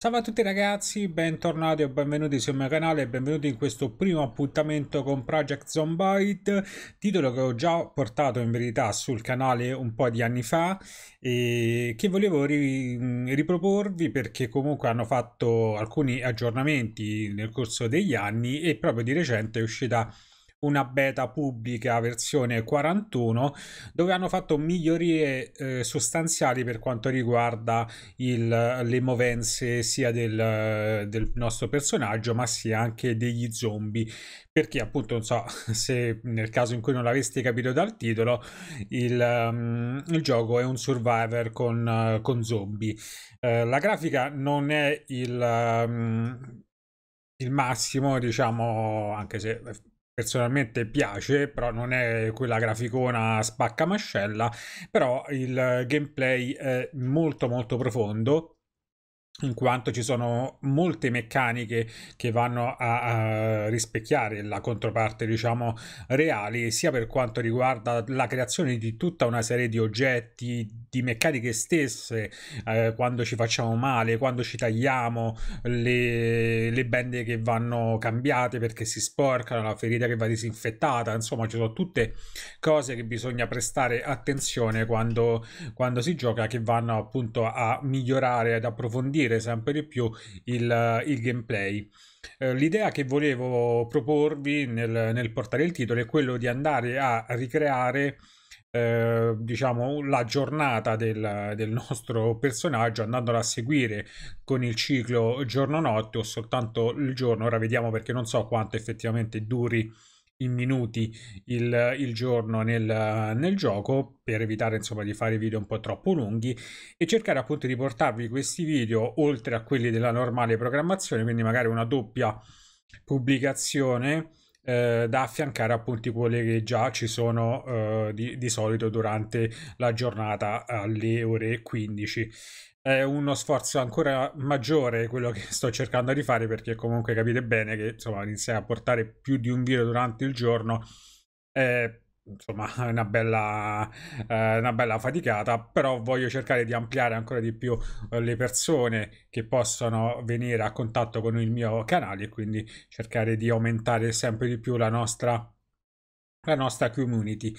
Salve a tutti ragazzi, bentornati o benvenuti sul mio canale e benvenuti in questo primo appuntamento con Project Zombite, titolo che ho già portato in verità sul canale un po' di anni fa e che volevo ri riproporvi perché comunque hanno fatto alcuni aggiornamenti nel corso degli anni e proprio di recente è uscita una beta pubblica versione 41 dove hanno fatto migliorie eh, sostanziali per quanto riguarda il, le movenze sia del, del, nostro personaggio ma sia anche degli zombie perché appunto non so se nel caso in cui non l'aveste capito dal titolo il, um, il gioco è un survivor con, uh, con zombie uh, la grafica non è il um, il massimo, diciamo, anche se eh, personalmente piace, però non è quella graficona spaccamascella, però il gameplay è molto molto profondo in quanto ci sono molte meccaniche che vanno a, a, rispecchiare la controparte diciamo reali sia per quanto riguarda la creazione di tutta una serie di oggetti di meccaniche stesse eh, quando ci facciamo male quando ci tagliamo le, le bende che vanno cambiate perché si sporcano la ferita che va disinfettata insomma ci sono tutte cose che bisogna prestare attenzione quando, quando si gioca che vanno appunto a migliorare ad approfondire arricchire sempre di più il, il gameplay. Eh, l'idea che volevo proporvi nel, nel, portare il titolo è quello di andare a ricreare eh, diciamo la giornata del, del, nostro personaggio andandola a seguire con il ciclo giorno notte o soltanto il giorno ora vediamo perché non so quanto effettivamente duri in minuti il, il giorno nel, nel, gioco per evitare insomma di fare video un po' troppo lunghi e cercare appunto di portarvi questi video oltre a quelli della normale programmazione quindi magari una doppia pubblicazione eh, da affiancare appunto quelle che già ci sono eh, di, di solito durante la giornata alle ore 15 è uno sforzo ancora maggiore quello che sto cercando di fare perché comunque capite bene che insomma iniziare a portare più di un video durante il giorno è insomma una bella, eh, una bella faticata però voglio cercare di ampliare ancora di più eh, le persone che possono venire a contatto con il mio canale e quindi cercare di aumentare sempre di più la nostra la nostra community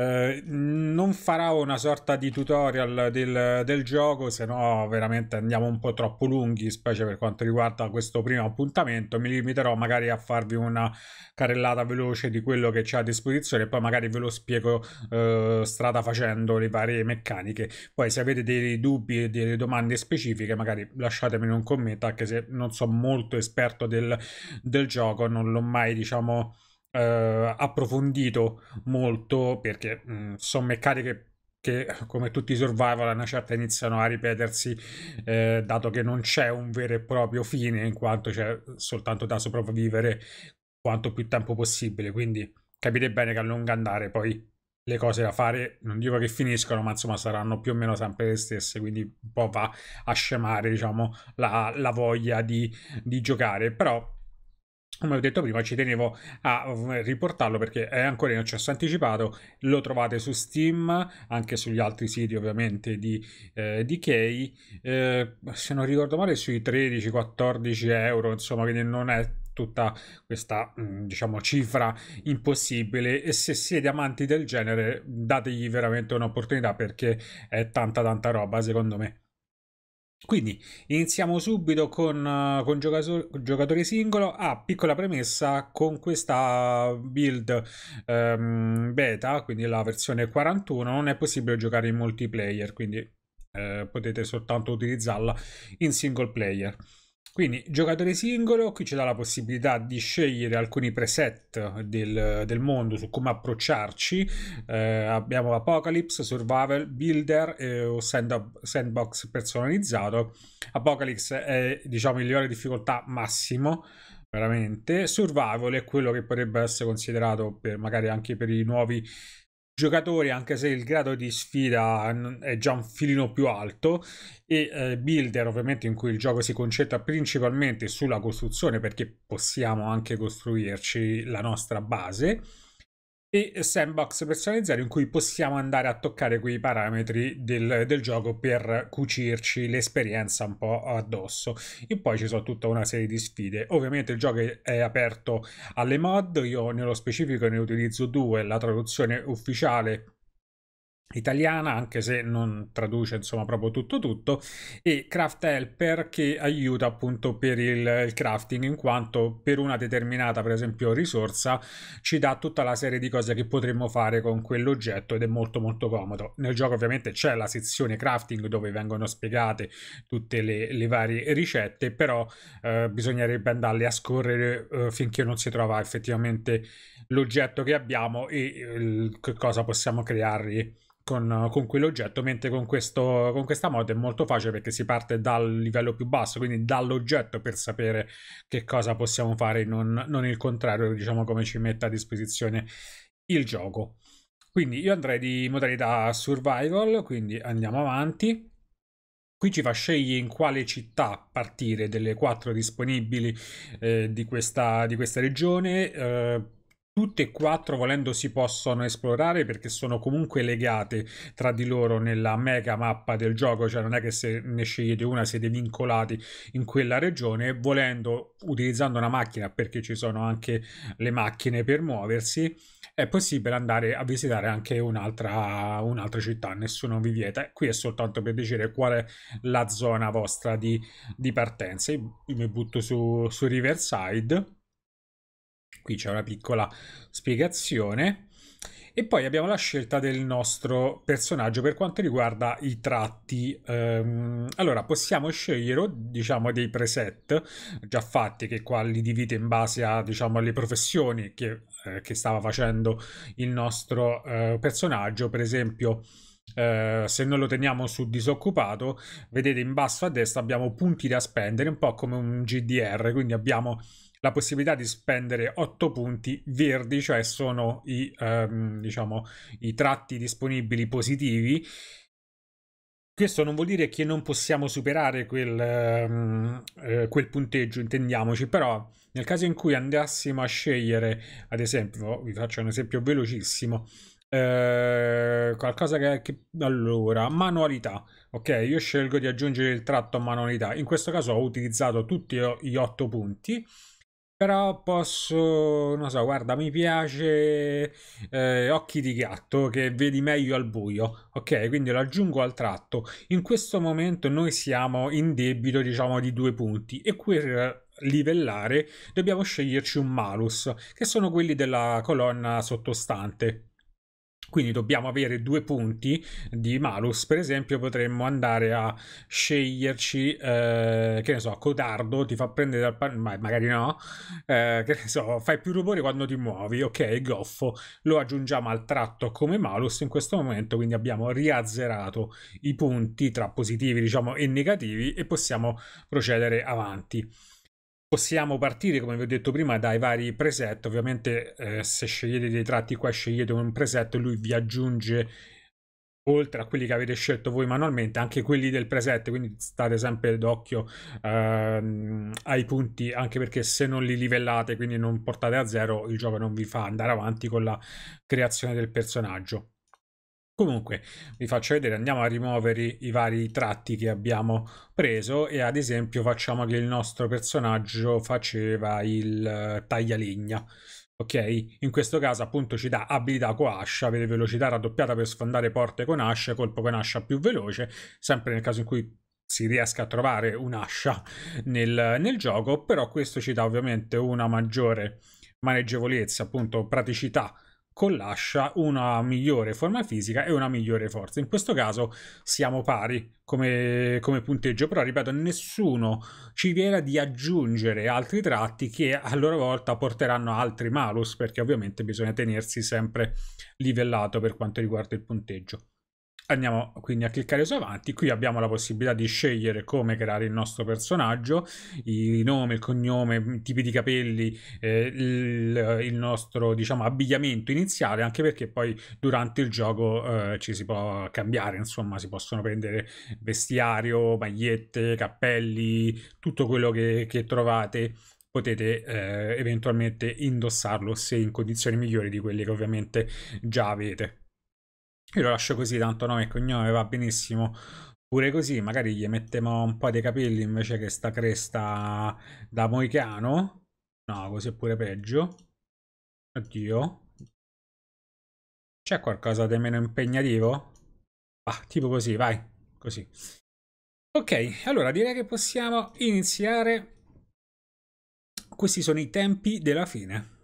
eh, non farà una sorta di tutorial del, del, gioco, se no veramente andiamo un po' troppo lunghi, specie per quanto riguarda questo primo appuntamento. Mi limiterò magari a farvi una carrellata veloce di quello che c'è a disposizione e poi magari ve lo spiego eh, strada facendo le varie meccaniche. Poi se avete dei dubbi e delle domande specifiche, magari lasciatemi un commento, anche se non sono molto esperto del, del gioco, non l'ho mai diciamo eh, approfondito molto perché mh, mm, sono meccaniche che come tutti i survival a una certa iniziano a ripetersi eh, dato che non c'è un vero e proprio fine in quanto c'è soltanto da sopravvivere quanto più tempo possibile quindi capite bene che a lungo andare poi le cose da fare non dico che finiscono ma insomma saranno più o meno sempre le stesse quindi un po' va a scemare diciamo la, la voglia di, di giocare però come ho detto prima ci tenevo a mm, riportarlo perché è ancora in accesso anticipato lo trovate su Steam anche sugli altri siti ovviamente di eh, Decay eh, se non ricordo male sui 13-14 euro insomma quindi non è tutta questa mm, diciamo cifra impossibile e se siete amanti del genere dategli veramente un'opportunità perché è tanta tanta roba secondo me quindi iniziamo subito con, uh, con giocatore, singolo. Ah, piccola premessa, con questa build um, beta, quindi la versione 41, non è possibile giocare in multiplayer, quindi eh, potete soltanto utilizzarla in single player. Quindi giocatore singolo, qui ci dà la possibilità di scegliere alcuni preset del, del mondo su come approcciarci. Eh, abbiamo Apocalypse, Survival, Builder eh, o Sandbox personalizzato. Apocalypse è diciamo il livello di difficoltà massimo veramente. Survival è quello che potrebbe essere considerato per, magari anche per i nuovi giocatori anche se il grado di sfida è già un filino più alto e eh, builder ovviamente in cui il gioco si concentra principalmente sulla costruzione perché possiamo anche costruirci la nostra base e sandbox personalizzato in cui possiamo andare a toccare quei parametri del, del, gioco per cucirci l'esperienza un po' addosso e poi ci sono tutta una serie di sfide ovviamente il gioco è aperto alle mod io nello specifico ne utilizzo due la traduzione ufficiale italiana anche se non traduce insomma proprio tutto tutto e craft helper che aiuta appunto per il, il, crafting in quanto per una determinata per esempio risorsa ci dà tutta la serie di cose che potremmo fare con quell'oggetto ed è molto molto comodo nel gioco ovviamente c'è la sezione crafting dove vengono spiegate tutte le, le varie ricette però eh, bisognerebbe andarle a scorrere eh, finché non si trova effettivamente l'oggetto che abbiamo e eh, che cosa possiamo creargli con, con quell'oggetto, mentre con, questo, con questa mod è molto facile perché si parte dal livello più basso, quindi dall'oggetto per sapere che cosa possiamo fare, non, non il contrario, diciamo come ci mette a disposizione il gioco. Quindi io andrei di modalità survival, quindi andiamo avanti. Qui ci fa scegliere in quale città partire delle quattro disponibili eh, di, questa, di, questa, regione. Eh, Tutte e quattro volendo si possono esplorare perché sono comunque legate tra di loro nella mega mappa del gioco, cioè non è che se ne scegliete una siete vincolati in quella regione, volendo utilizzando una macchina perché ci sono anche le macchine per muoversi, è possibile andare a visitare anche un'altra, un'altra città, nessuno vi vieta. Qui è soltanto per decidere qual è la zona vostra di, di partenza. Io mi butto su, su Riverside qui c'è una piccola spiegazione. E poi abbiamo la scelta del nostro personaggio per quanto riguarda i tratti. Ehm, allora, possiamo scegliere diciamo, dei preset già fatti, che qua li divide in base a, diciamo, alle professioni che, eh, che, stava facendo il nostro eh, personaggio. Per esempio, eh, se noi lo teniamo su disoccupato, vedete in basso a destra abbiamo punti da spendere, un po' come un GDR, quindi abbiamo la possibilità di spendere 8 punti verdi, cioè sono i, ehm, diciamo, i tratti disponibili positivi. Questo non vuol dire che non possiamo superare quel, ehm, eh, quel, punteggio, intendiamoci, però nel caso in cui andassimo a scegliere, ad esempio, oh, vi faccio un esempio velocissimo, eh, qualcosa che, che... Allora, manualità. Ok, io scelgo di aggiungere il tratto a manualità. In questo caso ho utilizzato tutti oh, gli 8 punti però posso, non so, guarda, mi piace eh, Occhi di gatto che vedi meglio al buio. Ok, quindi lo aggiungo al tratto. In questo momento noi siamo in debito, diciamo, di due punti e per livellare dobbiamo sceglierci un malus che sono quelli della colonna sottostante quindi dobbiamo avere due punti di malus per esempio potremmo andare a sceglierci eh, che ne so codardo ti fa prendere dal pan- ma magari no eh, che ne so fai più rumore quando ti muovi ok goffo lo aggiungiamo al tratto come malus in questo momento quindi abbiamo riazzerato i punti tra positivi diciamo e negativi e possiamo procedere avanti Possiamo partire, come vi ho detto prima, dai vari preset. Ovviamente eh, se scegliete dei tratti qua, scegliete un preset, lui vi aggiunge oltre a quelli che avete scelto voi manualmente anche quelli del preset quindi state sempre d'occhio ehm, ai punti anche perché se non li livellate quindi non portate a zero il gioco non vi fa andare avanti con la creazione del personaggio Comunque vi faccio vedere, andiamo a rimuovere i vari tratti che abbiamo preso e ad esempio facciamo che il nostro personaggio faceva il eh, taglialegna. Ok, in questo caso appunto ci dà abilità con ascia, avere velocità raddoppiata per sfondare porte con ascia, colpo con ascia più veloce, sempre nel caso in cui si riesca a trovare un'ascia nel, nel gioco, però questo ci dà ovviamente una maggiore maneggevolezza, appunto praticità collascia una migliore forma fisica e una migliore forza. In questo caso siamo pari come, come punteggio, però ripeto, nessuno ci viene di aggiungere altri tratti che a loro volta porteranno altri malus, perché ovviamente bisogna tenersi sempre livellato per quanto riguarda il punteggio. Andiamo quindi a cliccare su avanti, qui abbiamo la possibilità di scegliere come creare il nostro personaggio, il nome, il cognome, i tipi di capelli, eh, il, il, nostro diciamo, abbigliamento iniziale, anche perché poi durante il gioco eh, ci si può cambiare, insomma si possono prendere vestiario, magliette, cappelli, tutto quello che, che trovate potete eh, eventualmente indossarlo se in condizioni migliori di quelle che ovviamente già avete. Io lo lascio così, tanto nome e cognome va benissimo. Pure così, magari gli mettiamo un po' dei capelli invece che sta cresta da moicano. No, così è pure peggio. Oddio. C'è qualcosa di meno impegnativo? Ah, tipo così, vai. Così. Ok, allora direi che possiamo iniziare. Questi sono i tempi della fine.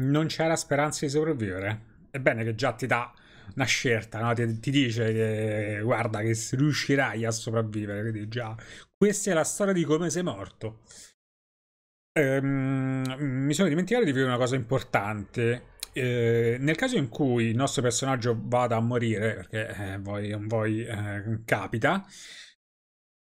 non c'era speranza di sopravvivere. È bene che già ti dà una scelta, no? ti, ti, dice che guarda che riuscirai a sopravvivere, quindi già questa è la storia di come sei morto. Ehm, mi sono dimenticato di dire una cosa importante. Eh, nel caso in cui il nostro personaggio vada a morire, perché eh, voi voi eh, capita,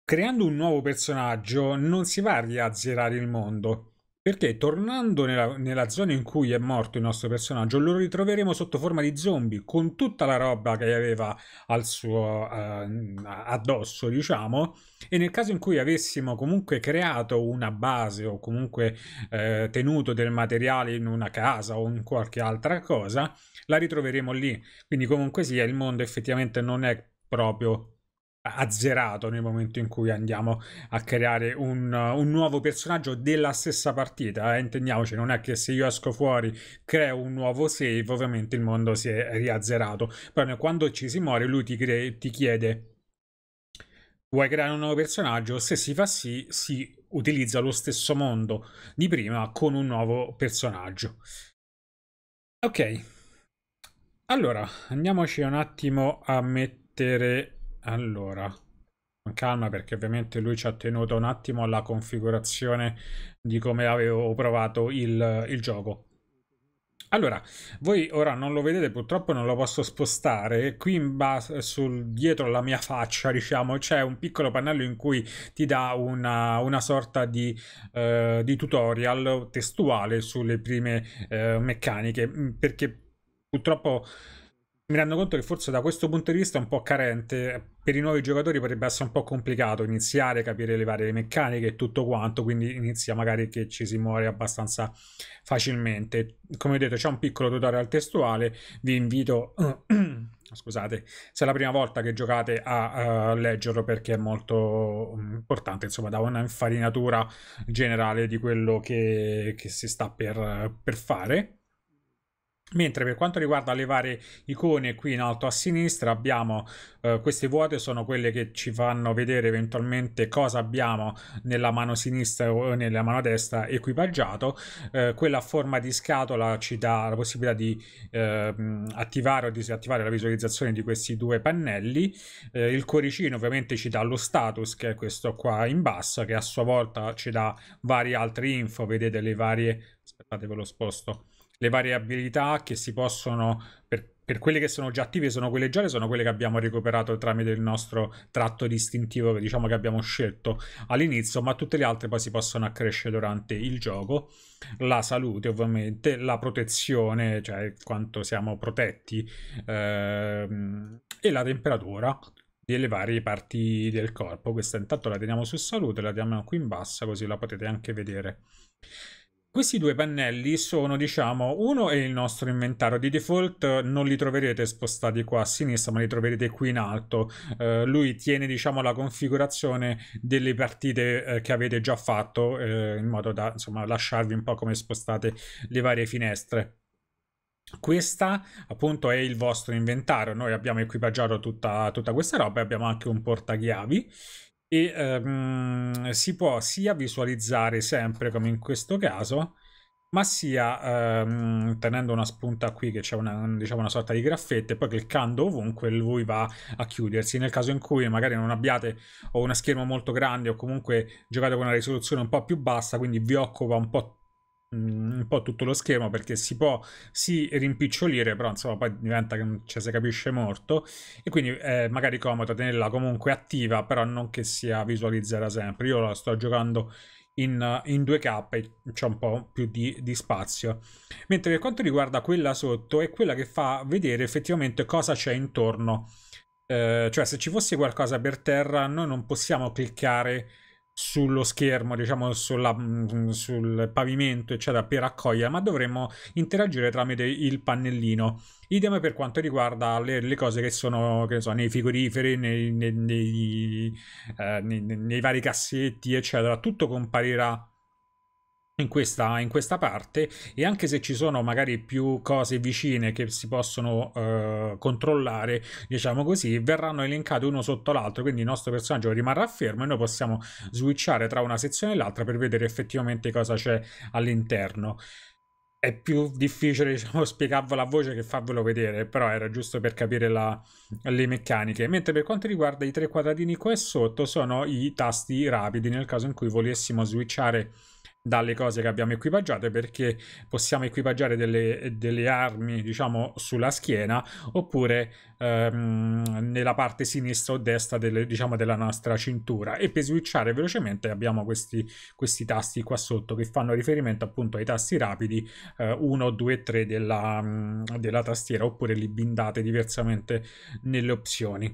creando un nuovo personaggio non si va a riazzerare il mondo, perché tornando nella, nella, zona in cui è morto il nostro personaggio, lo ritroveremo sotto forma di zombie, con tutta la roba che aveva al suo eh, addosso, diciamo, e nel caso in cui avessimo comunque creato una base o comunque eh, tenuto del materiale in una casa o in qualche altra cosa, la ritroveremo lì. Quindi comunque sia, il mondo effettivamente non è proprio azzerato nel momento in cui andiamo a creare un, un nuovo personaggio della stessa partita. Eh? Intendiamoci, non è che se io esco fuori creo un nuovo save, ovviamente il mondo si è riazzerato. Però quando ci si muore, lui ti, cre- ti chiede. Vuoi creare un nuovo personaggio? Se si fa sì, si utilizza lo stesso mondo di prima con un nuovo personaggio. Ok, allora andiamoci un attimo a mettere allora, con calma perché ovviamente lui ci ha tenuto un attimo alla configurazione di come avevo provato il, il gioco. Allora, voi ora non lo vedete, purtroppo non lo posso spostare, qui in sul, dietro la mia faccia, diciamo, c'è un piccolo pannello in cui ti dà una, una sorta di, eh, di, tutorial testuale sulle prime eh, meccaniche, mm, perché purtroppo mi rendo conto che forse da questo punto di vista è un po' carente. Per i nuovi giocatori potrebbe essere un po' complicato iniziare, capire le varie meccaniche e tutto quanto, quindi inizia magari che ci si muore abbastanza facilmente. Come ho detto, c'è un piccolo tutorial testuale, vi invito... scusate, se è la prima volta che giocate a uh, leggerlo perché è molto mm, importante, insomma, da una infarinatura generale di quello che, che si sta per, per fare. Mentre per quanto riguarda le varie icone qui in alto a sinistra abbiamo eh, queste vuote, sono quelle che ci fanno vedere eventualmente cosa abbiamo nella mano sinistra o nella mano destra equipaggiato. Eh, quella a forma di scatola ci dà la possibilità di eh, attivare o disattivare la visualizzazione di questi due pannelli. Eh, il cuoricino ovviamente ci dà lo status che è questo qua in basso che a sua volta ci dà varie altre info, vedete le varie... aspettate ve lo sposto le varie abilità che si possono, per, per quelle che sono già attive, sono quelle gialle, sono quelle che abbiamo recuperato tramite il nostro tratto distintivo che diciamo che abbiamo scelto all'inizio, ma tutte le altre poi si possono accrescere durante il gioco. La salute ovviamente, la protezione, cioè quanto siamo protetti, ehm, e la temperatura, delle varie parti del corpo. Questa intanto la teniamo su salute, la diamo qui in bassa così la potete anche vedere. Questi due pannelli sono, diciamo, uno è il nostro inventario, di default non li troverete spostati qua a sinistra, ma li troverete qui in alto. Eh, lui tiene, diciamo, la configurazione delle partite eh, che avete già fatto, eh, in modo da, insomma, lasciarvi un po' come spostate le varie finestre. Questa appunto è il vostro inventario, noi abbiamo equipaggiato tutta, tutta questa roba e abbiamo anche un portachiavi e ehm, si può sia visualizzare sempre come in questo caso ma sia ehm, tenendo una spunta qui che c'è una, diciamo una sorta di graffetta e poi cliccando ovunque lui va a chiudersi nel caso in cui magari non abbiate o una scherma molto grande o comunque giocate con una risoluzione un po' più bassa quindi vi occupa un po' Mm, un po' tutto lo schermo perché si può si rimpicciolire però insomma poi diventa che non cioè, si capisce molto e quindi è eh, magari comodo tenerla comunque attiva però non che sia visualizzata sempre io la sto giocando in, in 2k e c'è un po' più di, di, spazio mentre per quanto riguarda quella sotto è quella che fa vedere effettivamente cosa c'è intorno eh, cioè se ci fosse qualcosa per terra noi non possiamo cliccare sullo schermo, diciamo sulla, mm, sul pavimento, eccetera, per accogliere, ma dovremmo interagire tramite il pannellino. Idem per quanto riguarda le, le cose che sono che so, nei frigoriferi, nei, nei, eh, nei, eh, nei vari cassetti, eccetera. Tutto comparirà in questa, in questa, parte e anche se ci sono magari più cose vicine che si possono eh, controllare diciamo così verranno elencate uno sotto l'altro quindi il nostro personaggio rimarrà fermo e noi possiamo switchare tra una sezione e l'altra per vedere effettivamente cosa c'è all'interno è più difficile diciamo, spiegarvelo a voce che farvelo vedere, però era giusto per capire la, le meccaniche. Mentre per quanto riguarda i tre quadratini qua sotto sono i tasti rapidi nel caso in cui volessimo switchare dalle cose che abbiamo equipaggiato perché possiamo equipaggiare delle, delle armi diciamo sulla schiena oppure ehm, nella parte sinistra o destra delle, diciamo della nostra cintura e per switchare velocemente abbiamo questi, questi tasti qua sotto che fanno riferimento appunto ai tasti rapidi 1, 2 e 3 della tastiera oppure li bindate diversamente nelle opzioni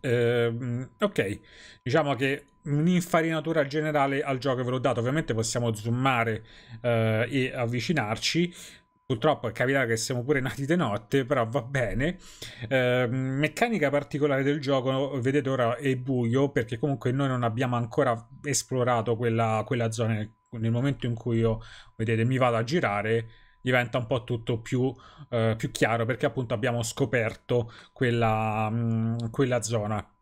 Ehm, ok, diciamo che un'infarinatura generale al gioco ve l'ho dato, ovviamente possiamo zoomare eh, e avvicinarci. Purtroppo è capitato che siamo pure nati di notte, però va bene. Eh, meccanica particolare del gioco, vedete ora è buio perché comunque noi non abbiamo ancora esplorato quella, quella zona. Nel momento in cui io, vedete, mi vado a girare, diventa un po' tutto più, eh, più chiaro perché appunto abbiamo scoperto quella, mh, mm, quella zona.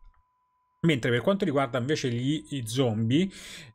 Mentre per quanto riguarda invece gli zombie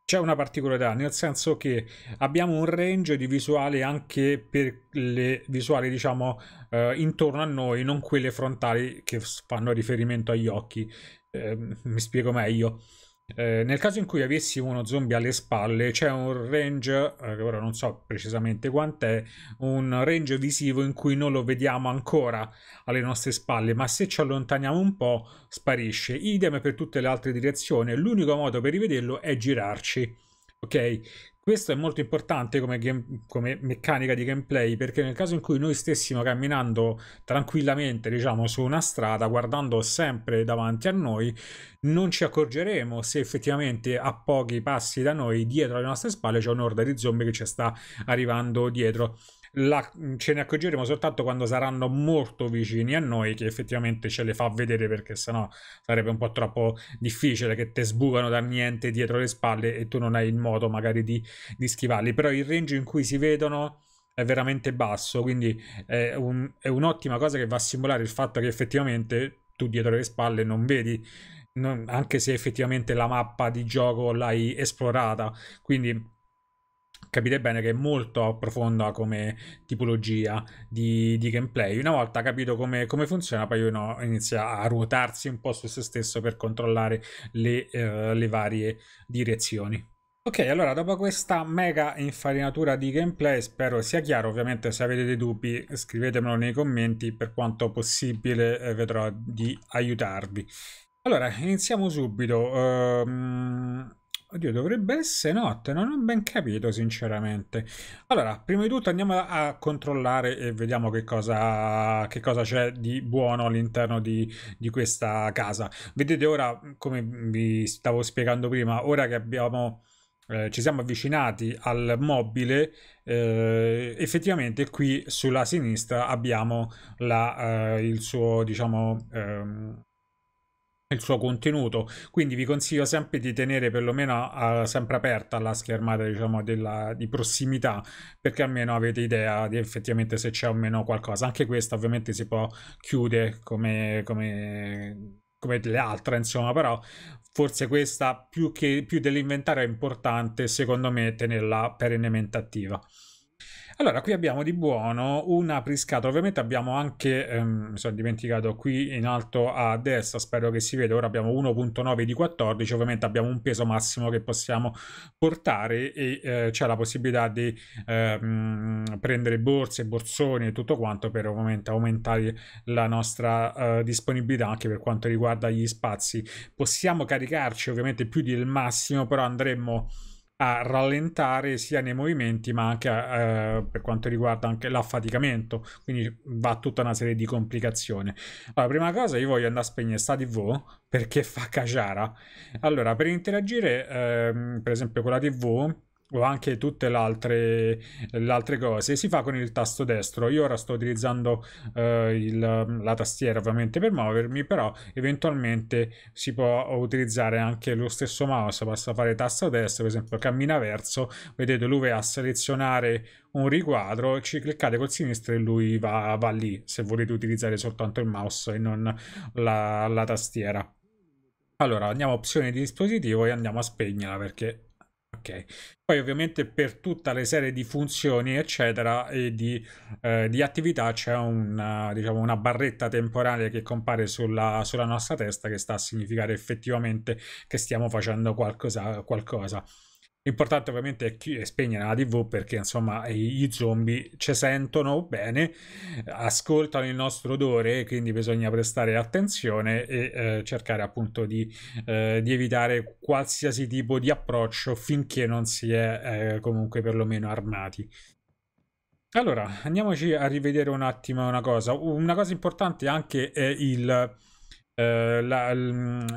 c'è una particolarità, nel senso che abbiamo un range di visuale anche per le visuali diciamo eh, intorno a noi, non quelle frontali che fanno riferimento agli occhi. Eh, mi spiego meglio eh, nel caso in cui avessi uno zombie alle spalle, c'è un range, eh, che ora non so precisamente quant'è, un range visivo in cui non lo vediamo ancora alle nostre spalle, ma se ci allontaniamo un po' sparisce. Idem per tutte le altre direzioni, l'unico modo per rivederlo è girarci. Ok, questo è molto importante come, game, come, meccanica di gameplay perché nel caso in cui noi stessimo camminando tranquillamente, diciamo, su una strada, guardando sempre davanti a noi, non ci accorgeremo se effettivamente a pochi passi da noi, dietro alle nostre spalle, c'è un'orda di zombie che ci sta arrivando dietro la, mm, ce ne accorgeremo soltanto quando saranno molto vicini a noi che effettivamente ce le fa vedere perché sennò sarebbe un po' troppo difficile che te sbucano da niente dietro le spalle e tu non hai il modo magari di, di schivarli però il range in cui si vedono è veramente basso quindi è, un, è un'ottima cosa che va a simulare il fatto che effettivamente tu dietro le spalle non vedi non, anche se effettivamente la mappa di gioco l'hai esplorata quindi capite bene che è molto profonda come tipologia di, di gameplay. Una volta capito come, come funziona, poi uno inizia a ruotarsi un po' su se stesso per controllare le, eh, le varie direzioni. Ok, allora dopo questa mega infarinatura di gameplay spero sia chiaro, ovviamente se avete dei dubbi scrivetemelo nei commenti, per quanto possibile eh, vedrò di aiutarvi. Allora, iniziamo subito. Um... Oddio, dovrebbe essere notte, non ho ben capito sinceramente. Allora, prima di tutto andiamo a controllare e vediamo che cosa, c'è di buono all'interno di, di, questa casa. Vedete ora, come vi stavo spiegando prima, ora che abbiamo, eh, ci siamo avvicinati al mobile, eh, effettivamente qui sulla sinistra abbiamo la, eh, il suo, diciamo... Ehm, il suo contenuto quindi vi consiglio sempre di tenere perlomeno a, sempre aperta la schermata diciamo della, di prossimità perché almeno avete idea di effettivamente se c'è o meno qualcosa anche questa ovviamente si può chiudere come, come come le altre, insomma, però forse questa più, che, più dell'inventario è importante, secondo me, tenerla perennemente attiva. Allora, qui abbiamo di buono una priscata. Ovviamente abbiamo anche, ehm, mi sono dimenticato qui in alto a destra, spero che si veda, ora abbiamo 1.9 di 14, ovviamente abbiamo un peso massimo che possiamo portare e eh, c'è la possibilità di ehm, prendere borse, borsoni e tutto quanto per ovviamente aumentare la nostra eh, disponibilità anche per quanto riguarda gli spazi. Possiamo caricarci ovviamente più del massimo, però andremo a rallentare sia nei movimenti ma anche a, eh, per quanto riguarda anche l'affaticamento quindi va tutta una serie di complicazioni allora prima cosa io voglio andare a spegnere sta tv perché fa caciara allora per interagire eh, per esempio con la tv o anche tutte le altre, le altre, cose si fa con il tasto destro io ora sto utilizzando eh, il, la tastiera ovviamente per muovermi però eventualmente si può utilizzare anche lo stesso mouse basta fare tasto destro per esempio cammina verso vedete lui va a selezionare un riquadro ci cliccate col sinistro e lui va, va lì se volete utilizzare soltanto il mouse e non la, la tastiera allora andiamo a opzione di dispositivo e andiamo a spegnerla perché Ok, poi ovviamente per tutta le serie di funzioni eccetera e di, eh, di attività c'è una, diciamo, una, barretta temporale che compare sulla, sulla, nostra testa che sta a significare effettivamente che stiamo facendo qualcosa. qualcosa. L'importante ovviamente è, chi, è spegnere la tv perché insomma i, zombie ci sentono bene, ascoltano il nostro odore, quindi bisogna prestare attenzione e eh, cercare appunto di, eh, di, evitare qualsiasi tipo di approccio finché non si è eh, comunque perlomeno armati. Allora, andiamoci a rivedere un attimo una cosa. Una cosa importante anche è eh, il eh, la,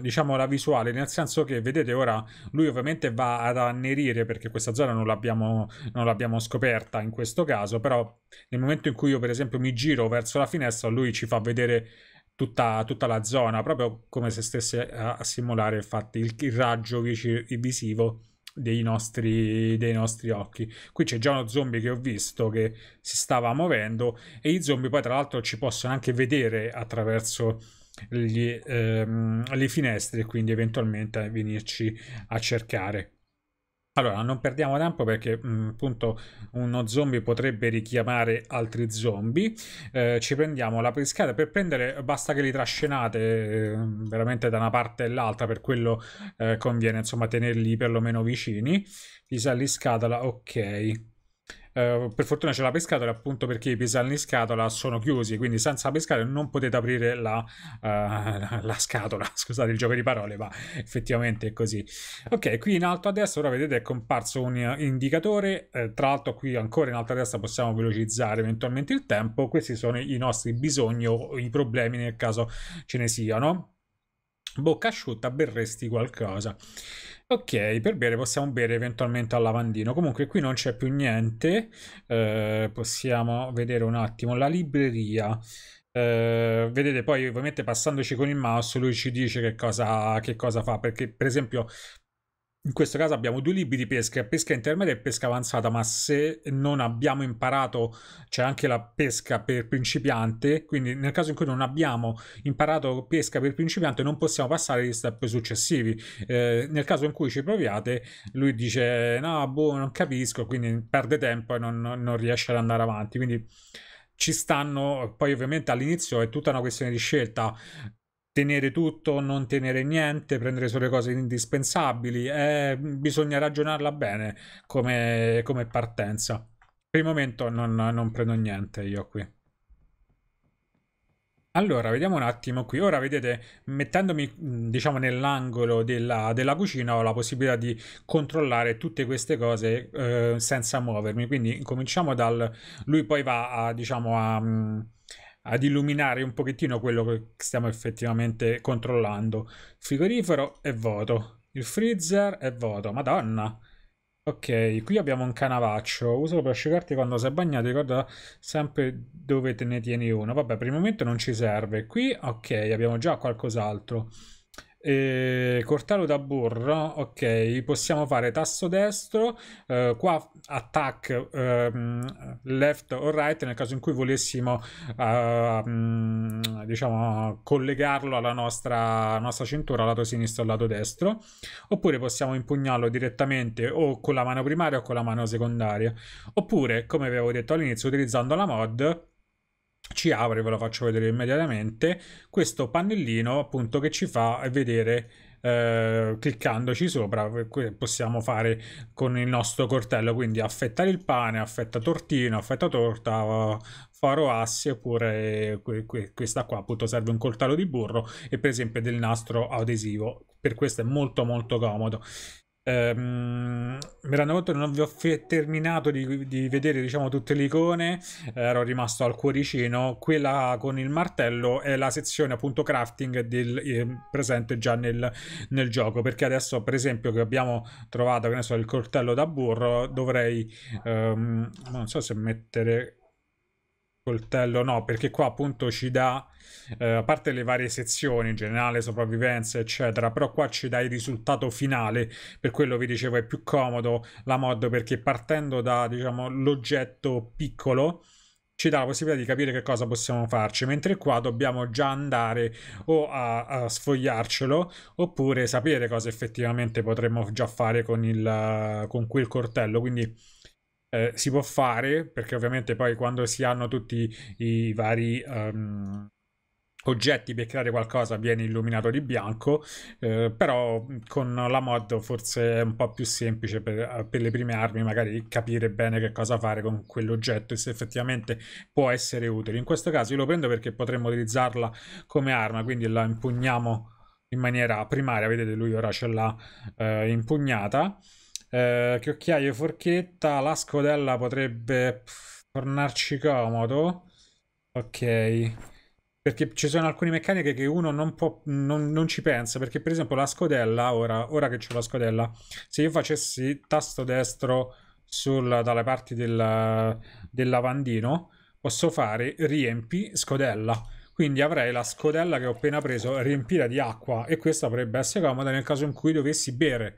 diciamo la visuale nel senso che vedete ora lui ovviamente va ad annerire perché questa zona non l'abbiamo, non l'abbiamo scoperta in questo caso però nel momento in cui io per esempio mi giro verso la finestra lui ci fa vedere Tutta, tutta, la zona, proprio come se stesse a, a simulare infatti il, il raggio visivo dei nostri, dei nostri occhi. Qui c'è già uno zombie che ho visto che si stava muovendo e i zombie poi tra l'altro ci possono anche vedere attraverso gli, ehm, le finestre e quindi eventualmente venirci a cercare. Allora, non perdiamo tempo perché mh, mm, appunto uno zombie potrebbe richiamare altri zombie. Eh, ci prendiamo la pescata per prendere, basta che li trascinate eh, veramente da una parte all'altra, per quello eh, conviene insomma tenerli perlomeno vicini. Fisa sali scatola, ok. Eh, per fortuna c'è la pescatola appunto perché i piselli in scatola sono chiusi, quindi senza pescare non potete aprire la, uh, la scatola. Scusate il gioco di parole, ma effettivamente è così. Ok, qui in alto a destra ora vedete è comparso un indicatore. Eh, tra l'altro, qui ancora in alto a destra possiamo velocizzare eventualmente il tempo. Questi sono i nostri bisogni o i problemi nel caso ce ne siano. Bocca asciutta, berresti qualcosa. Ok, per bere possiamo bere eventualmente al lavandino. Comunque qui non c'è più niente. Eh, possiamo vedere un attimo la libreria. Eh, vedete poi ovviamente passandoci con il mouse lui ci dice che cosa, che cosa fa perché per esempio in questo caso abbiamo due libri di pesca, pesca intermedia e pesca avanzata, ma se non abbiamo imparato, c'è anche la pesca per principiante, quindi nel caso in cui non abbiamo imparato pesca per principiante non possiamo passare agli step successivi. Eh, nel caso in cui ci proviate, lui dice no, boh, non capisco, quindi perde tempo e non, non riesce ad andare avanti. Quindi ci stanno poi ovviamente all'inizio è tutta una questione di scelta tenere tutto, non tenere niente, prendere solo le cose indispensabili. Eh, bisogna ragionarla bene come, come, partenza. Per il momento non, non prendo niente io qui. Allora, vediamo un attimo qui. Ora, vedete, mettendomi, diciamo, nell'angolo della, della, cucina ho la possibilità di controllare tutte queste cose eh, senza muovermi. Quindi cominciamo dal... Lui poi va a, diciamo, a ad illuminare un pochettino quello che stiamo effettivamente controllando. frigorifero è vuoto, il freezer è vuoto, madonna. Ok, qui abbiamo un canavaccio, usalo per asciugarti quando sei bagnato, ricorda sempre dove te ne tieni uno. Vabbè, per il momento non ci serve. Qui, ok, abbiamo già qualcos'altro. E eh, Cortalo da burro, ok, possiamo fare tasto destro, eh, qua attack eh, left o right nel caso in cui volessimo eh, diciamo collegarlo alla nostra, nostra cintura, lato sinistro o lato destro, oppure possiamo impugnarlo direttamente o con la mano primaria o con la mano secondaria, oppure come vi avevo detto all'inizio utilizzando la mod ci apre, ve lo faccio vedere immediatamente, questo pannellino appunto che ci fa vedere eh, cliccandoci sopra possiamo fare con il nostro cortello, quindi affettare il pane, affetta tortino, affetta torta, faro assi oppure questa qua appunto serve un coltello di burro e per esempio del nastro adesivo per questo è molto molto comodo Ehm, mi rendo conto che non vi ho f- terminato di, di, vedere diciamo tutte le icone, eh, ero rimasto al cuoricino, quella con il martello è la sezione appunto crafting del, eh, presente già nel, nel, gioco, perché adesso per esempio che abbiamo trovato che ne so, il coltello da burro dovrei, ehm, non so se mettere coltello no, perché qua appunto ci dà, eh, a parte le varie sezioni in generale, sopravvivenza eccetera, però qua ci dà il risultato finale, per quello vi dicevo è più comodo la mod perché partendo da diciamo l'oggetto piccolo ci dà la possibilità di capire che cosa possiamo farci, mentre qua dobbiamo già andare o a, a sfogliarcelo oppure sapere cosa effettivamente potremmo già fare con, il, con quel coltello, quindi eh, si può fare, perché ovviamente poi quando si hanno tutti i vari... Um, oggetti per creare qualcosa viene illuminato di bianco eh, però con la mod forse è un po' più semplice per, eh, per, le prime armi magari capire bene che cosa fare con quell'oggetto e se effettivamente può essere utile in questo caso io lo prendo perché potremmo utilizzarla come arma quindi la impugniamo in maniera primaria vedete lui ora ce l'ha eh, impugnata eh, Chiocchiaio e forchetta. La scodella potrebbe pff, tornarci comodo. Ok. Perché ci sono alcune meccaniche che uno non, può, non, non ci pensa. Perché, per esempio, la scodella, ora, ora che ho la scodella, se io facessi tasto destro sul, dalle parti del, del lavandino, posso fare riempi scodella quindi avrei la scodella che ho appena preso riempita di acqua e questa potrebbe essere comoda nel caso in cui dovessi bere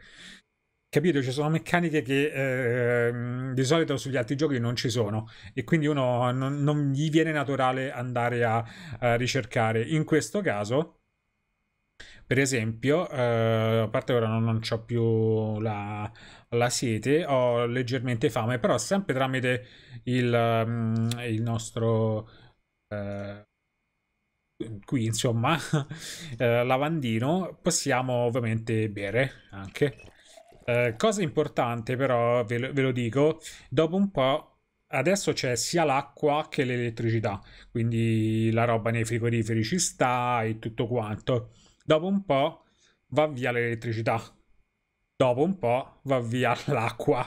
capito? Ci sono meccaniche che eh, di solito sugli altri giochi non ci sono e quindi uno non, non gli viene naturale andare a, a, ricercare. In questo caso, per esempio, eh, a parte ora non, non ho più la, la, sete, ho leggermente fame, però sempre tramite il, mm, il nostro... Eh, qui insomma eh, lavandino possiamo ovviamente bere anche eh, cosa importante però, ve lo, ve lo dico, dopo un po' adesso c'è sia l'acqua che l'elettricità, quindi la roba nei frigoriferi ci sta e tutto quanto. Dopo un po' va via l'elettricità, dopo un po' va via l'acqua.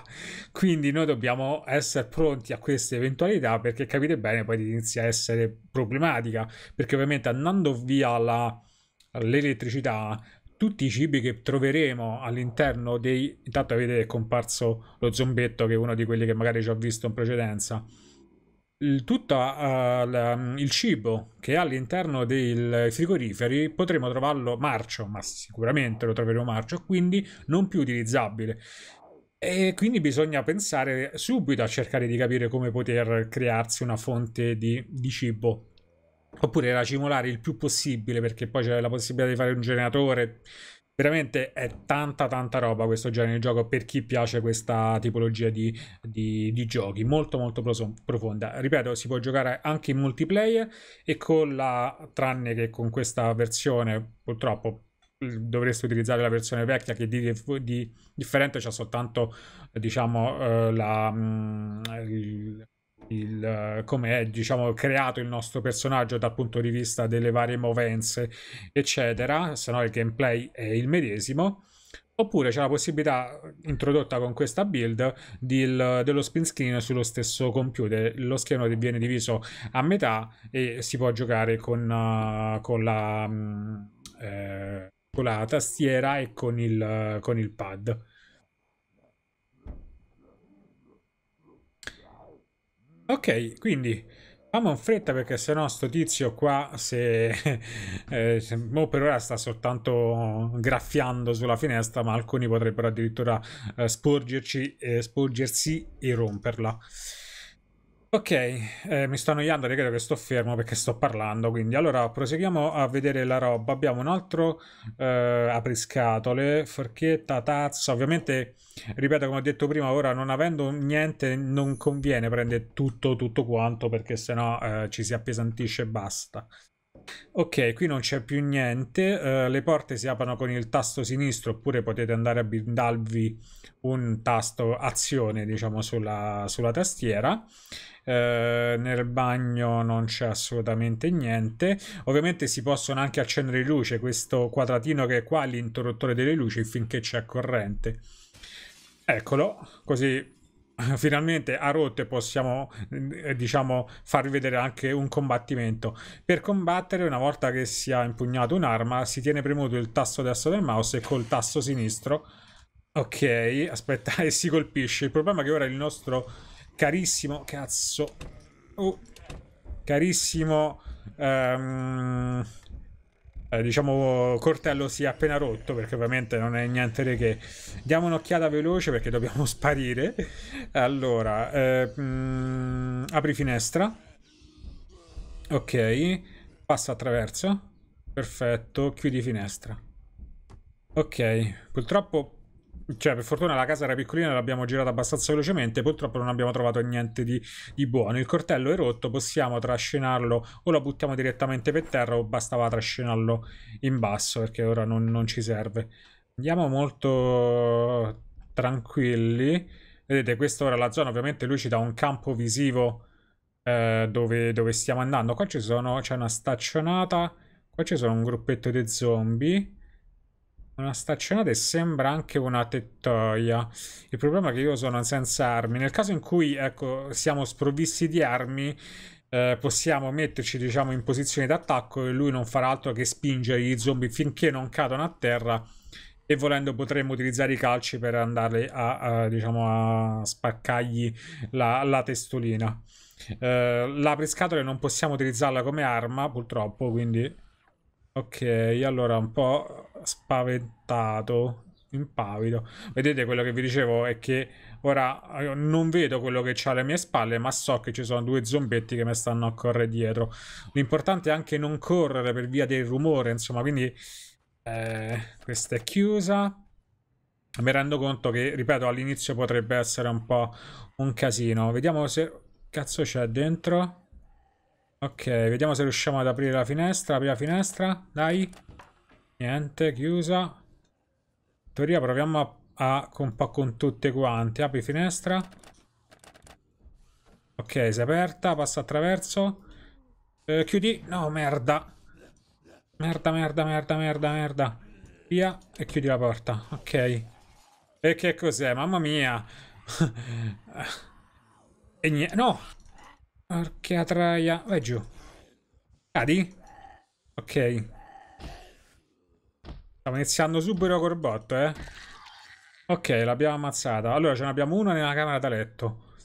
Quindi noi dobbiamo essere pronti a queste eventualità perché capite bene poi inizia a essere problematica, perché ovviamente andando via l'elettricità tutti i cibi che troveremo all'interno dei... Intanto vedete è comparso lo zombetto che è uno di quelli che magari già ho visto in precedenza. Il, tutto uh, eh, la, il cibo che è all'interno dei frigoriferi potremo trovarlo marcio, ma sicuramente lo troveremo marcio, quindi non più utilizzabile. E quindi bisogna pensare subito a cercare di capire come poter crearsi una fonte di, di cibo Oppure racimolare il più possibile perché poi c'è la possibilità di fare un generatore. Veramente è tanta tanta roba questo genere di gioco per chi piace questa tipologia di, di, di giochi, molto molto profonda. Ripeto, si può giocare anche in multiplayer e con la, tranne che con questa versione purtroppo dovreste utilizzare la versione vecchia che di, di differente c'è soltanto diciamo eh, la, mh, mm, il, il, eh, come è diciamo, creato il nostro personaggio dal punto di vista delle varie movenze, eccetera, se no il gameplay è il medesimo. Oppure c'è la possibilità introdotta con questa build di, dello spin screen sullo stesso computer. Lo schermo viene diviso a metà e si può giocare con, eh, con la. Mm, eh, con la tastiera e con il, con il pad. Ok, quindi Fammi in fretta perché sennò sto tizio qua se, eh, se per ora sta soltanto graffiando sulla finestra ma alcuni potrebbero addirittura eh, sporgerci, eh, sporgersi e romperla. Ok, eh, mi sto annoiando, credo che sto fermo perché sto parlando, quindi allora proseguiamo a vedere la roba. Abbiamo un altro eh, apriscatole, forchetta, tazza, ovviamente, ripeto come ho detto prima, ora non avendo niente non conviene prendere tutto, tutto quanto perché sennò eh, ci si appesantisce e basta. Ok, qui non c'è più niente, uh, le porte si aprono con il tasto sinistro oppure potete andare a bindarvi un tasto azione diciamo sulla, sulla tastiera. Uh, nel bagno non c'è assolutamente niente. Ovviamente si possono anche accendere luce, questo quadratino che è qua l'interruttore delle luci finché c'è corrente. Eccolo, così finalmente a rotte possiamo eh, diciamo farvi vedere anche un combattimento per combattere una volta che si ha impugnato un'arma si tiene premuto il tasto destro del mouse e col tasto sinistro ok aspetta e si colpisce il problema è che ora il nostro carissimo cazzo oh, carissimo um, eh, diciamo Cortello si è appena rotto perché ovviamente non è niente che diamo un'occhiata veloce perché dobbiamo sparire allora eh, mh, mm, apri finestra ok passa attraverso perfetto chiudi finestra ok purtroppo cioè, per fortuna la casa era piccolina, l'abbiamo girata abbastanza velocemente, purtroppo non abbiamo trovato niente di, di buono. Il cortello è rotto, possiamo trascinarlo o lo buttiamo direttamente per terra o bastava trascinarlo in basso perché ora non, non ci serve. Andiamo molto tranquilli. Vedete, questa ora la zona, ovviamente lui ci dà un campo visivo eh, dove, dove stiamo andando. Qua ci c'è una staccionata, qua ci sono un gruppetto di zombie. Una staccionata e sembra anche una tettoia. Il problema è che io sono senza armi. Nel caso in cui, ecco, siamo sprovvisti di armi, eh, possiamo metterci, diciamo, in posizione d'attacco e lui non farà altro che spingere i zombie finché non cadono a terra e volendo potremmo utilizzare i calci per andare a, a, diciamo, a spaccargli la, la testolina. Eh, la pescatole non possiamo utilizzarla come arma purtroppo, quindi Ok, allora un po' spaventato, impavido. Vedete quello che vi dicevo è che ora eh, non vedo quello che c'è alle mie spalle, ma so che ci sono due zombetti che mi stanno a correre dietro. L'importante è anche non correre per via del rumore, insomma, quindi eh, questa è chiusa. Mi rendo conto che, ripeto, all'inizio potrebbe essere un po' un casino. Vediamo se cazzo c'è dentro. Ok, vediamo se riusciamo ad aprire la finestra. Apri la finestra, dai. Niente, chiusa. In teoria proviamo a, a un po' con tutte quante. Apri finestra. Ok, si è aperta, passa attraverso. Eh, chiudi. No, merda. Merda, merda, merda, merda, merda. Via e chiudi la porta. Ok. E che cos'è? Mamma mia. e niente. No, Porca traia. Vai giù. Cadi? Ok. Stiamo iniziando subito col botto, eh. Ok, l'abbiamo ammazzata. Allora, ce n'abbiamo una nella camera da letto.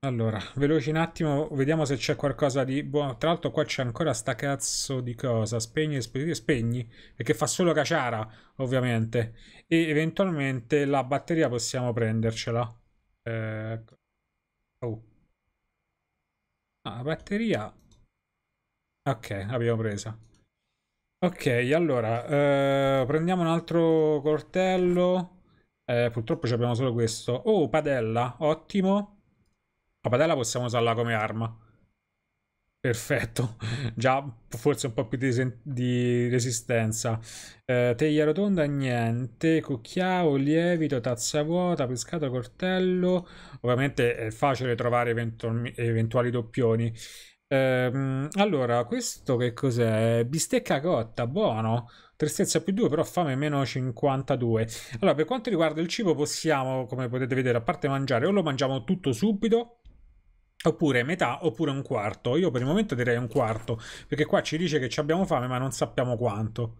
Allora, veloci un attimo, vediamo se c'è qualcosa di buono. Tra l'altro qua c'è ancora sta cazzo di cosa. Spegni, spegni, spegni. Perché fa solo caciara, ovviamente. E eventualmente la batteria possiamo prendercela. Ecco. Eh... Oh. Ah, la batteria... Ok, l'abbiamo presa. Ok, allora, eh, prendiamo un altro coltello. Eh, purtroppo abbiamo solo questo. Oh, padella, ottimo. La padella possiamo usarla come arma. Perfetto, già forse un po' più di, di resistenza. Eh, teglia rotonda, niente. Cucchiao, lievito, tazza vuota, pescato, cortello. Ovviamente è facile trovare eventu eventuali doppioni. Eh, allora, questo che cos'è? Bistecca cotta, buono. Tristezza più 2, però fame meno 52. Allora, per quanto riguarda il cibo, possiamo, come potete vedere, a parte mangiare, o lo mangiamo tutto subito Oppure metà, oppure un quarto. Io per il momento direi un quarto, perché qua ci dice che abbiamo fame, ma non sappiamo quanto.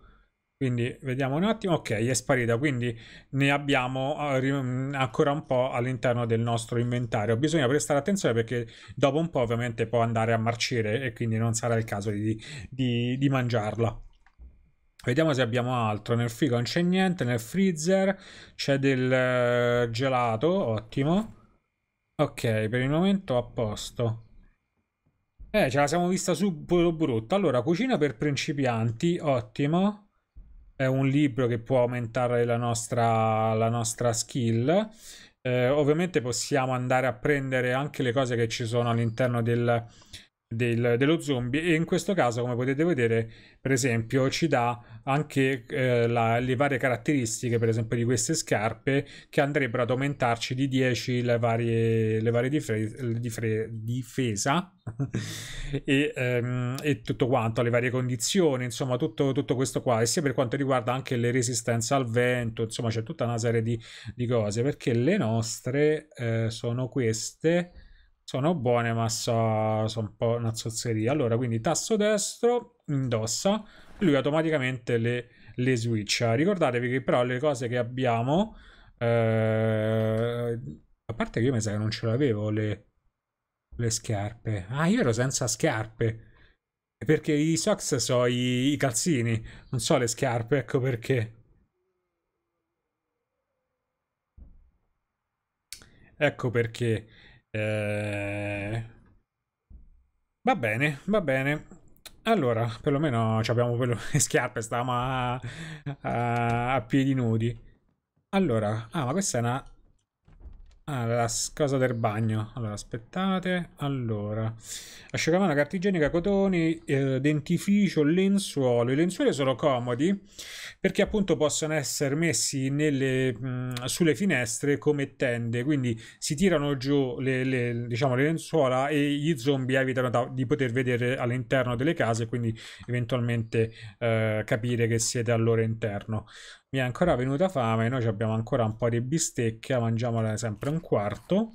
Quindi vediamo un attimo. Ok, è sparita, quindi ne abbiamo eh, mm, ancora un po' all'interno del nostro inventario. Bisogna prestare attenzione perché dopo un po' ovviamente può andare a marcire e quindi non sarà il caso di, di, di mangiarla. Vediamo se abbiamo altro. Nel frigo non c'è niente, nel freezer c'è del eh, gelato, ottimo. Ok, per il momento a posto. Eh, ce la siamo vista subito brutta. Allora, cucina per principianti, ottimo. È un libro che può aumentare la nostra, la nostra skill. Eh, ovviamente possiamo andare a prendere anche le cose che ci sono all'interno del, del, dello zombie e in questo caso come potete vedere per esempio ci dà anche eh, la, le varie caratteristiche per esempio di queste scarpe che andrebbero ad aumentarci di 10 le varie, le varie difre, difre, difesa e, ehm, e, tutto quanto le varie condizioni insomma tutto, tutto, questo qua e sia per quanto riguarda anche le resistenze al vento insomma c'è tutta una serie di, di cose perché le nostre eh, sono queste sono buone ma so, sono un po' una zozzeria allora quindi tasto destro indossa lui automaticamente le, le switcha ricordatevi che però le cose che abbiamo eh, a parte che io mi sa che non ce l'avevo le, le scarpe ah io ero senza scarpe perché i socks sono i, i, calzini, non so le scarpe, ecco perché. Ecco perché. Eh... Va bene, va bene. Allora, perlomeno abbiamo quello... le scarpe, stavamo a... a... a piedi nudi. Allora, ah, ma questa è una allora, cosa del bagno. Allora, aspettate. Allora, asciugamano, carta igienica, cotoni, eh, dentificio, lenzuolo. I lenzuoli sono comodi perché appunto possono essere messi nelle, mh, sulle finestre come tende, quindi si tirano giù le, le, diciamo, le lenzuola e gli zombie evitano da, di poter vedere all'interno delle case, quindi eventualmente eh, capire che siete al loro interno mi è ancora venuta fame, noi abbiamo ancora un po' di bistecche mangiamola sempre un quarto.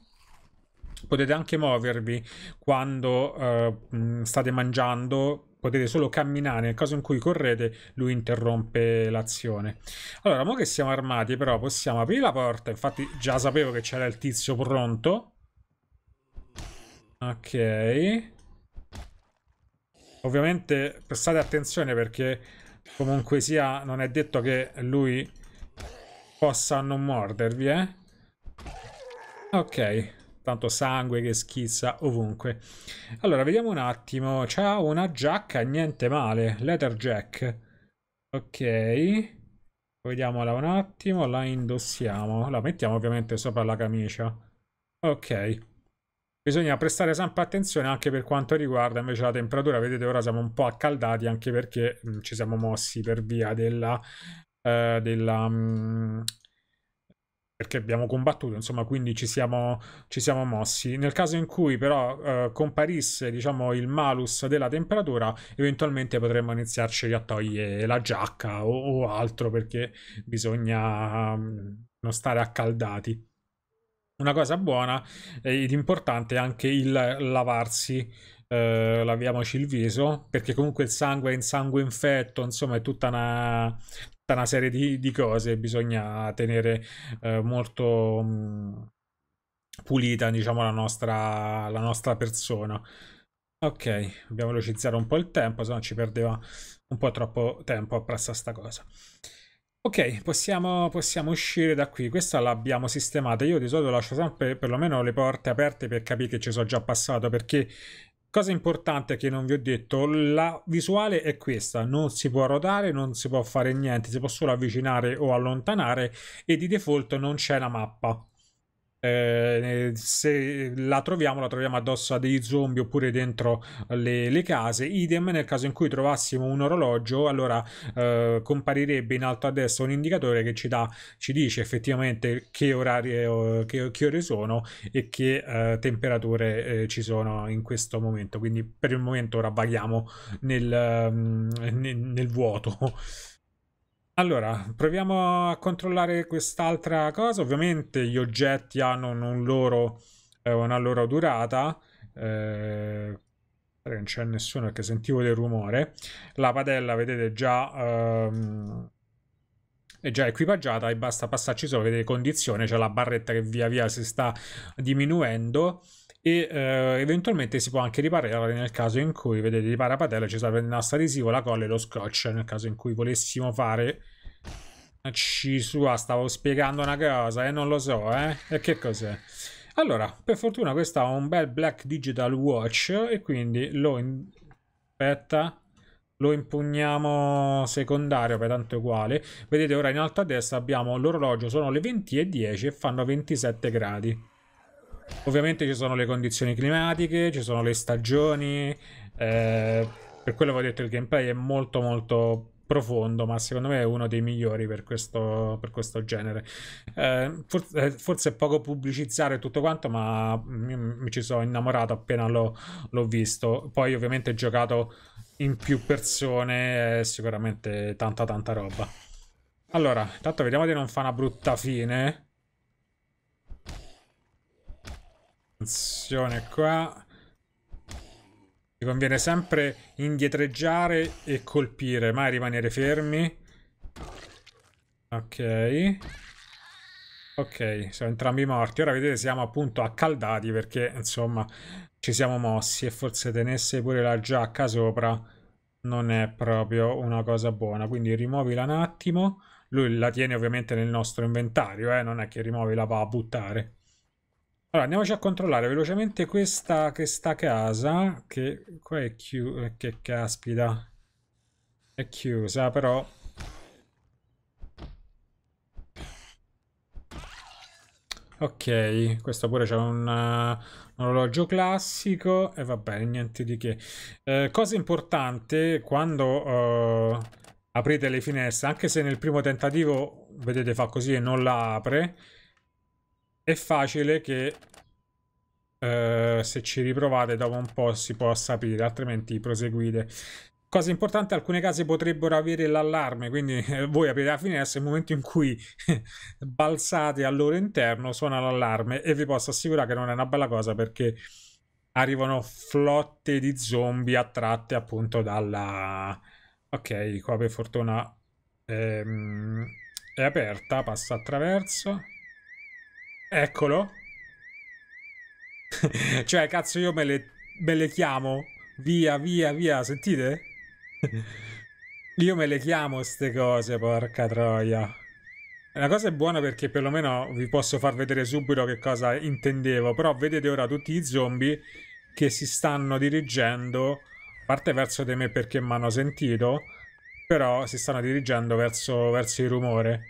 Potete anche muovervi quando eh, mm, state mangiando, potete solo camminare, nel caso in cui correte lui interrompe l'azione. Allora, ora che siamo armati però possiamo aprire la porta, infatti già sapevo che c'era il tizio pronto. Ok. Ovviamente prestate attenzione perché Comunque sia, non è detto che lui possa non mordervi, eh? Ok, tanto sangue che schizza ovunque. Allora, vediamo un attimo. C'ha una giacca, niente male. Letter jack. Ok. Vediamola un attimo, la indossiamo. La mettiamo ovviamente sopra la camicia. Ok bisogna prestare sempre attenzione anche per quanto riguarda invece la temperatura vedete ora siamo un po' accaldati anche perché mh, mm, ci siamo mossi per via della, eh, della mh, mm, perché abbiamo combattuto, insomma, quindi ci siamo, ci siamo, mossi. Nel caso in cui però eh, comparisse, diciamo, il malus della temperatura, eventualmente potremmo iniziarci a togliere la giacca o, o altro perché bisogna um, non stare accaldati. Una cosa buona ed importante è anche il lavarsi, eh, laviamoci il viso, perché comunque il sangue è in sangue infetto, insomma è tutta una, tutta una serie di, di cose, bisogna tenere eh, molto mh, pulita diciamo la nostra, la nostra persona. Ok, dobbiamo velocizzare un po' il tempo, se no ci perdeva un po' troppo tempo appresso a passare sta cosa. Ok, possiamo, possiamo, uscire da qui. Questa l'abbiamo sistemata. Io di solito lascio sempre perlomeno le porte aperte per capire che ci sono già passato, perché cosa importante che non vi ho detto, la visuale è questa, non si può ruotare, non si può fare niente, si può solo avvicinare o allontanare e di default non c'è la mappa. Eh, se la troviamo la troviamo addosso a dei zombie oppure dentro le, le case idem nel caso in cui trovassimo un orologio allora eh, comparirebbe in alto a destra un indicatore che ci, dà, ci dice effettivamente che, orari, eh, che, che ore sono e che eh, temperature eh, ci sono in questo momento quindi per il momento ora vaghiamo nel, mm, nel, nel vuoto allora, proviamo a controllare quest'altra cosa. Ovviamente gli oggetti hanno un loro, eh, una loro durata. Eh, non c'è nessuno perché sentivo del rumore. La padella, vedete, già, ehm, è già equipaggiata e basta passarci sopra, vedete condizione, c'è la barretta che via via si sta diminuendo e eh, eventualmente si può anche riparare nel caso in cui, vedete, di parapatello ci serve il nastro adesivo, la colla e lo scotch, nel caso in cui volessimo fare... Eh, ci sua, ah, stavo spiegando una cosa e eh, non lo so, eh? E che cos'è? Allora, per fortuna questo ha un bel Black Digital Watch e quindi lo... In... Aspetta, lo impugniamo secondario per tanto uguale vedete ora in alto a destra abbiamo l'orologio sono le 20 e 10 e fanno 27 gradi Ovviamente ci sono le condizioni climatiche, ci sono le stagioni, eh, per quello che ho detto il gameplay è molto molto profondo, ma secondo me è uno dei migliori per questo, per questo genere. Eh, forse, eh, forse, è poco pubblicizzare tutto quanto, ma mi, mi ci sono innamorato appena l'ho, l'ho visto. Poi ovviamente ho giocato in più persone, è sicuramente tanta tanta roba. Allora, intanto vediamo di non fare una brutta fine. Attenzione qua. Mi conviene sempre indietreggiare e colpire, mai rimanere fermi. Ok. Ok, sono entrambi morti. Ora vedete siamo appunto accaldati perché insomma ci siamo mossi e forse tenesse pure la giacca sopra non è proprio una cosa buona. Quindi rimuovila un attimo. Lui la tiene ovviamente nel nostro inventario, eh? non è che rimuovila va a buttare. Allora, andiamoci a controllare velocemente questa, questa casa, che qua è chiusa, eh, che caspita, è chiusa però. Ok, questo pure c'è un, uh, un, orologio classico e eh, va bene, niente di che. Eh, cosa importante, quando uh, aprite le finestre, anche se nel primo tentativo, vedete, fa così e non la apre, è facile che eh, se ci riprovate dopo un po' si possa aprire, altrimenti proseguite. Cosa importante, alcune case potrebbero avere l'allarme, quindi eh, voi aprite la finestra e nel momento in cui balzate al loro interno suona l'allarme e vi posso assicurare che non è una bella cosa perché arrivano flotte di zombie attratte appunto dalla... Ok, qua per fortuna ehm, è aperta, passa attraverso. Eccolo. cioè, cazzo, io me le, me le chiamo. Via, via, via, sentite? io me le chiamo queste cose, porca troia. La cosa è buona perché perlomeno vi posso far vedere subito che cosa intendevo, però vedete ora tutti i zombie che si stanno dirigendo, a parte verso di me perché mi hanno sentito, però si stanno dirigendo verso, verso il rumore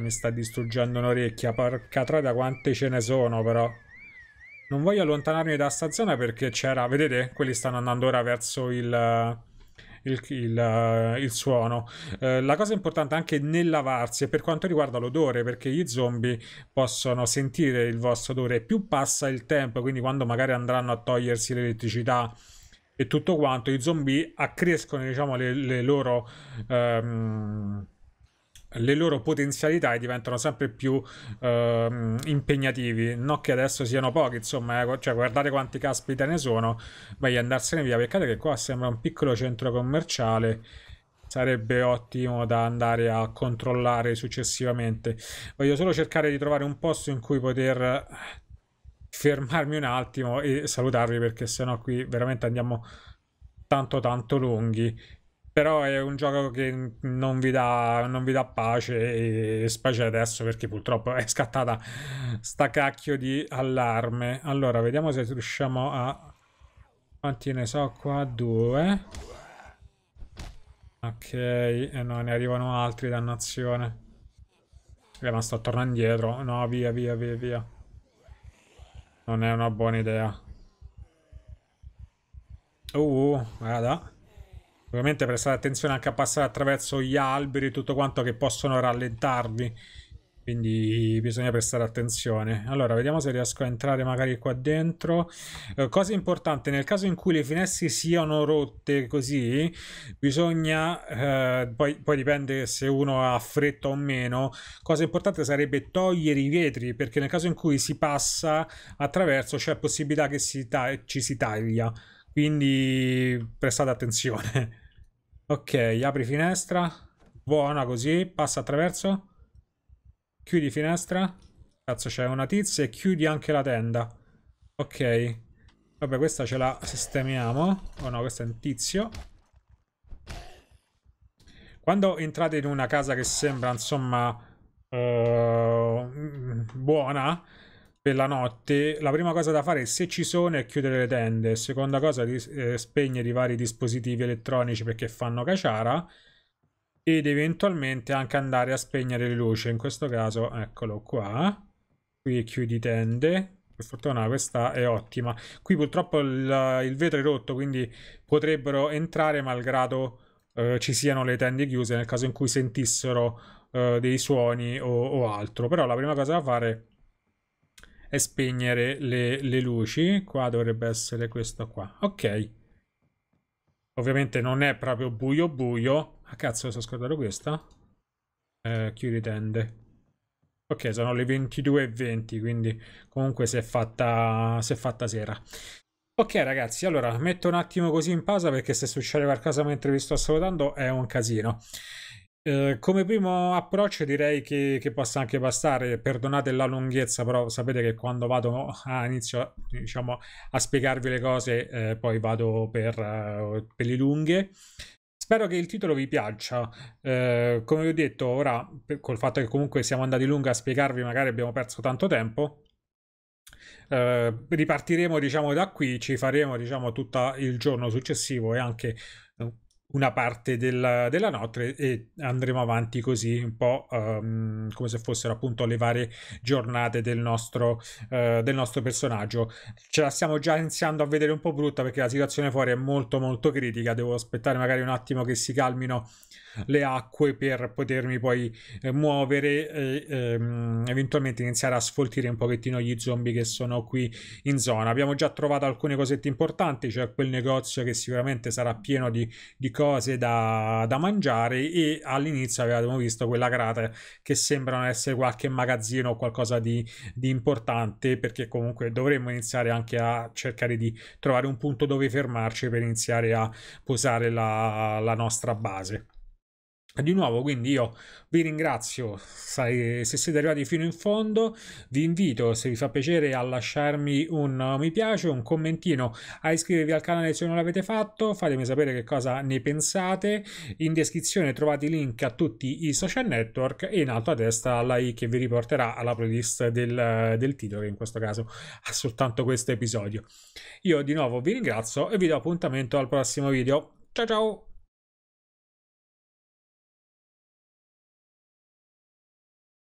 mi sta distruggendo un'orecchia. Porca troia, quante ce ne sono però. Non voglio allontanarmi da sta zona perché c'era... Vedete? Quelli stanno andando ora verso il... Il, il, il, suono. Eh, la cosa importante anche nel lavarsi è per quanto riguarda l'odore, perché gli zombie possono sentire il vostro odore. Più passa il tempo, quindi quando magari andranno a togliersi l'elettricità e tutto quanto, i zombie accrescono diciamo, le, le loro. Ehm, le loro potenzialità e diventano sempre più eh, impegnativi. Non che adesso siano pochi, insomma, eh, cioè, guardate quanti caspita ne sono, ma meglio andarsene via. Peccato che qua sembra un piccolo centro commerciale. Sarebbe ottimo da andare a controllare successivamente. Voglio solo cercare di trovare un posto in cui poter fermarmi un attimo e salutarvi perché sennò qui veramente andiamo tanto tanto lunghi però è un gioco che non vi dà, non vi dà pace e specie adesso perché purtroppo è scattata sta cacchio di allarme. Allora, vediamo se riusciamo a... Quanti ne so qua? Due. Ok, e eh no, ne arrivano altri, dannazione. Eh, ma sto tornando indietro. No, via, via, via, via. Non è una buona idea. Uh, guarda. Ovviamente prestate attenzione anche a passare attraverso gli alberi e tutto quanto che possono rallentarvi. Quindi bisogna prestare attenzione. Allora, vediamo se riesco a entrare magari qua dentro. Eh, cosa importante, nel caso in cui le finestre siano rotte così, bisogna, eh, poi, poi dipende se uno ha fretta o meno, cosa importante sarebbe togliere i vetri, perché nel caso in cui si passa attraverso c'è possibilità che si ci si taglia. Quindi prestate attenzione. ok, apri finestra. Buona così, passa attraverso. Chiudi finestra. Cazzo, c'è una tizia e chiudi anche la tenda. Ok. Vabbè, questa ce la sistemiamo. Oh no, questo è un tizio. Quando entrate in una casa che sembra, insomma, uh, buona, per la notte, la prima cosa da fare se ci sono è chiudere le tende, seconda cosa eh, spegnere i vari dispositivi elettronici perché fanno caciara ed eventualmente anche andare a spegnere le luci, in questo caso eccolo qua, qui chiudi tende, per fortuna questa è ottima, qui purtroppo il, il vetro è rotto quindi potrebbero entrare malgrado eh, ci siano le tende chiuse nel caso in cui sentissero eh, dei suoni o, o altro, però la prima cosa da fare è e spegnere le, le luci. Qua dovrebbe essere questo qua. Ok. Ovviamente non è proprio buio buio. Ah cazzo, mi sono scordato questa. Eh, chiudi tende. Ok, sono le 22.20, quindi comunque si è, fatta, si è fatta sera. Ok ragazzi, allora metto un attimo così in pausa perché se succede qualcosa mentre vi sto salutando è un casino. Eh, come primo approccio direi che, che, possa anche bastare, perdonate la lunghezza, però sapete che quando vado a inizio diciamo, a spiegarvi le cose, eh, poi vado per, uh, per le lunghe. Spero che il titolo vi piaccia. Eh, come vi ho detto, ora per, col fatto che comunque siamo andati lunghi a spiegarvi, magari abbiamo perso tanto tempo. Eh, ripartiremo diciamo da qui, ci faremo diciamo tutto il giorno successivo e anche una parte della, della notte e andremo avanti così un po' um, come se fossero appunto le varie giornate del nostro, uh, del nostro personaggio. Ce la stiamo già iniziando a vedere un po' brutta perché la situazione fuori è molto molto critica, devo aspettare magari un attimo che si calmino le acque per potermi poi eh, muovere e ehm, eventualmente iniziare a sfoltire un pochettino gli zombie che sono qui in zona. Abbiamo già trovato alcune cosette importanti, cioè quel negozio che sicuramente sarà pieno di, di cose cose da, da mangiare e all'inizio avevamo visto quella grata che sembrano essere qualche magazzino o qualcosa di, di importante perché comunque dovremmo iniziare anche a cercare di trovare un punto dove fermarci per iniziare a posare la, la nostra base. Di nuovo, quindi io vi ringrazio se siete arrivati fino in fondo, vi invito se vi fa piacere a lasciarmi un eh, mi piace, un commentino, a iscrivervi al canale se non l'avete fatto, fatemi sapere che cosa ne pensate, in descrizione trovate i link a tutti i social network e in alto a destra la i che vi riporterà alla playlist del, eh, del titolo che in questo caso ha soltanto questo episodio. Io di nuovo vi ringrazio e vi do appuntamento al prossimo video, ciao ciao!